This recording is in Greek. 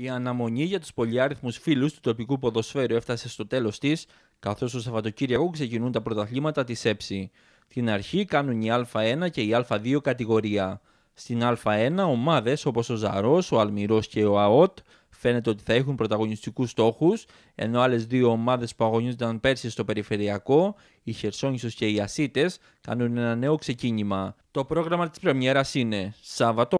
Η αναμονή για τους πολυάριθμους φίλους του τοπικού ποδοσφαίρου έφτασε στο τέλος της, καθώς το Σαββατοκύριακο ξεκινούν τα πρωταθλήματα της ΕΨΥ. Την αρχή κάνουν η Α1 και η Α2 κατηγορία. Στην Α1 ομάδες, όπως ο Ζαρός, ο Αλμυρός και ο ΑΟΤ φαίνεται ότι θα έχουν πρωταγωνιστικούς στόχους, ενώ άλλες δύο ομάδες που αγωνίζονταν πέρσι στο περιφερειακό, οι Χερσόνησος και οι Ασίτες, κάνουν ένα νέο ξεκίνημα. Το πρόγραμμα της πρεμιέρας είναι Σάββατο